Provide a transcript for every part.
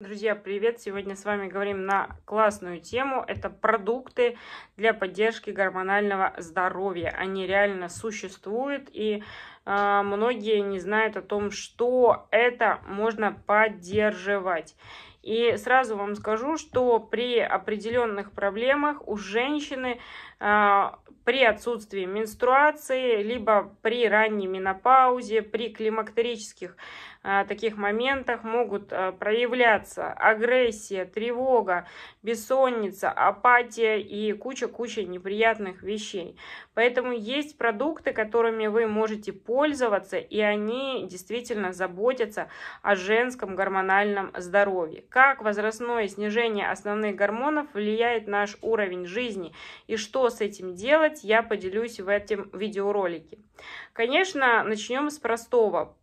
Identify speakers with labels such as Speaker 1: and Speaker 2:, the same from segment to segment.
Speaker 1: Друзья, привет! Сегодня с вами говорим на классную тему. Это продукты для поддержки гормонального здоровья. Они реально существуют, и э, многие не знают о том, что это можно поддерживать. И сразу вам скажу, что при определенных проблемах у женщины а, при отсутствии менструации, либо при ранней менопаузе, при климактерических а, таких моментах могут а, проявляться агрессия, тревога, бессонница, апатия и куча-куча неприятных вещей. Поэтому есть продукты, которыми вы можете пользоваться, и они действительно заботятся о женском гормональном здоровье. Как возрастное снижение основных гормонов влияет на наш уровень жизни и что с этим делать, я поделюсь в этом видеоролике. Конечно, начнем с простого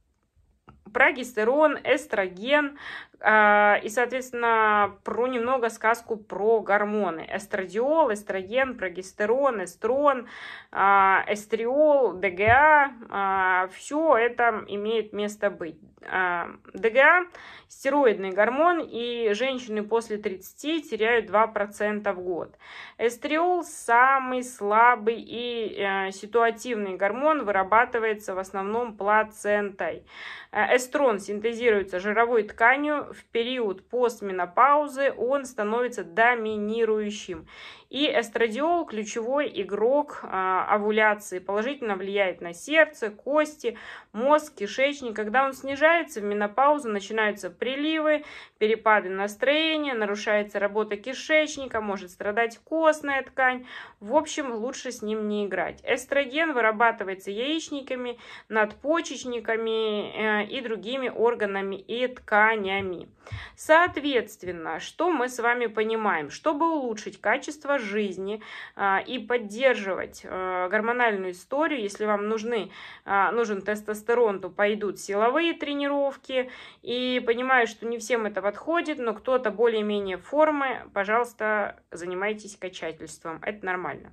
Speaker 1: прогестерон, эстроген, а, и, соответственно, про немного сказку про гормоны. Эстрадиол, эстроген, прогестерон, эстрон, а, эстриол, ДГА. А, Все это имеет место быть. ДГА – стероидный гормон, и женщины после 30 теряют 2% в год. Эстриол – самый слабый и э, ситуативный гормон, вырабатывается в основном плацентой. Э, эстрон синтезируется жировой тканью, в период постменопаузы он становится доминирующим. И эстрадиол – ключевой игрок а, овуляции, положительно влияет на сердце, кости, мозг, кишечник. Когда он снижается в менопаузу, начинаются приливы, перепады настроения, нарушается работа кишечника, может страдать костная ткань. В общем, лучше с ним не играть. Эстроген вырабатывается яичниками, надпочечниками э, и другими органами и тканями. Соответственно, что мы с вами понимаем? Чтобы улучшить качество жизни а, и поддерживать э, гормональную историю. Если вам нужны, а, нужен тестостерон, то пойдут силовые тренировки. И понимаю, что не всем это подходит, но кто-то более-менее формы, пожалуйста, занимайтесь качательством. Это нормально.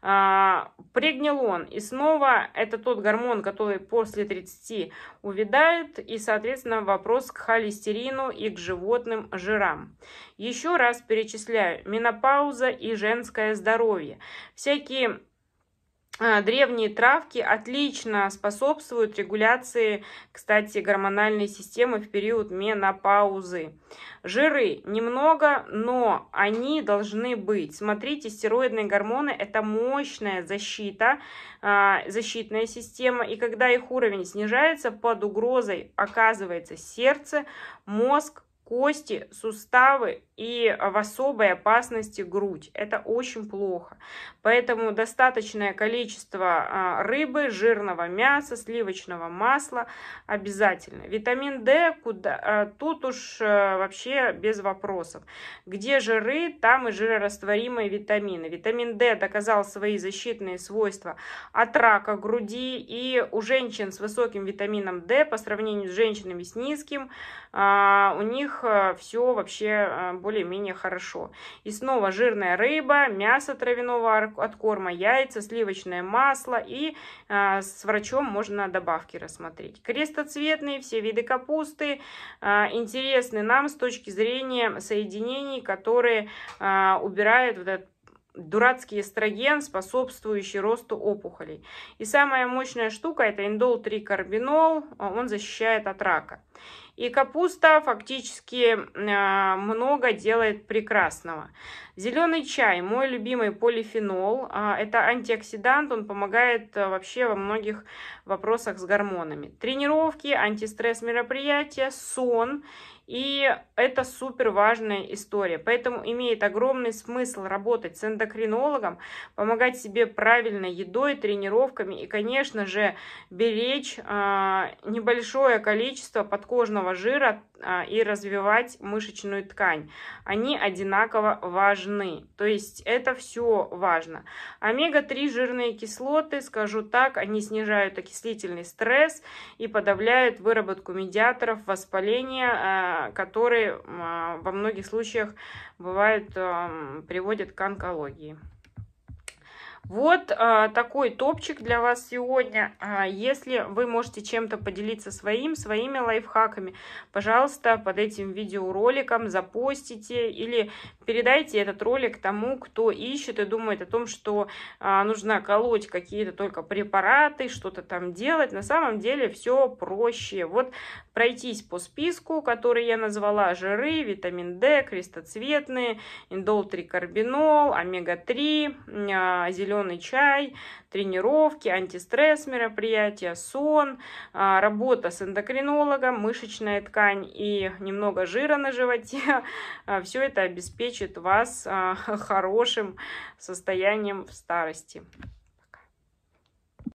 Speaker 1: А, Прегнилон. И снова это тот гормон, который после 30 увядает. И, соответственно, вопрос к холестерину и к животным жирам. Еще раз перечисляю. Менопауза и женское здоровье. Всякие а, Древние травки отлично способствуют регуляции, кстати, гормональной системы в период менопаузы. Жиры немного, но они должны быть. Смотрите, стероидные гормоны – это мощная защита, а, защитная система, и когда их уровень снижается, под угрозой оказывается сердце, мозг, кости, суставы и а, в особой опасности грудь. Это очень плохо. Поэтому достаточное количество а, рыбы, жирного мяса, сливочного масла обязательно. Витамин D куда, а, тут уж э, вообще без вопросов. Где жиры, там и жирорастворимые витамины. Витамин D доказал свои защитные свойства от рака груди и у женщин с высоким витамином D по сравнению с женщинами с низким у них них э, все вообще э, более-менее хорошо. И снова жирная рыба, мясо травяного откорма, яйца, сливочное масло и э, с врачом можно добавки рассмотреть. Крестоцветные, все виды капусты интересны нам с точки зрения соединений, которые убирают вот этот дурацкий эстроген, способствующий росту опухолей. И самая мощная штука это индол-3-карбинол, он защищает от рака. И капуста фактически а, много делает прекрасного. Зеленый чай, мой любимый полифенол, а, это антиоксидант, он помогает а, вообще во многих вопросах с гормонами. Тренировки, антистресс мероприятия, сон и это супер важная история. Поэтому имеет огромный смысл работать с эндокринологом, помогать себе правильной едой, тренировками и, конечно же, беречь небольшое количество подкожного кислотного жира а, и развивать мышечную ткань. Они одинаково важны. То есть это все важно. Омега-3 жирные кислоты, скажу так, они снижают окислительный стресс и подавляют выработку медиаторов воспаления, а, которые а, во многих случаях бывают, приводят к онкологии. Вот а, такой топчик для вас сегодня. А, если вы можете чем-то поделиться своим, своими лайфхаками, пожалуйста, под этим видеороликом запостите или передайте этот ролик тому, кто ищет и думает о том, что а, нужно колоть какие-то только препараты, что-то там делать. На самом деле все проще. Вот пройтись по списку, который я назвала жиры, витамин D, крестоцветные, индол-3-карбинол, омега-3, а, зеленый зеленый чай, тренировки, антистресс мероприятия, сон, а, работа с эндокринологом, мышечная ткань и немного жира на животе. А, Все это обеспечит вас а, хорошим состоянием в старости.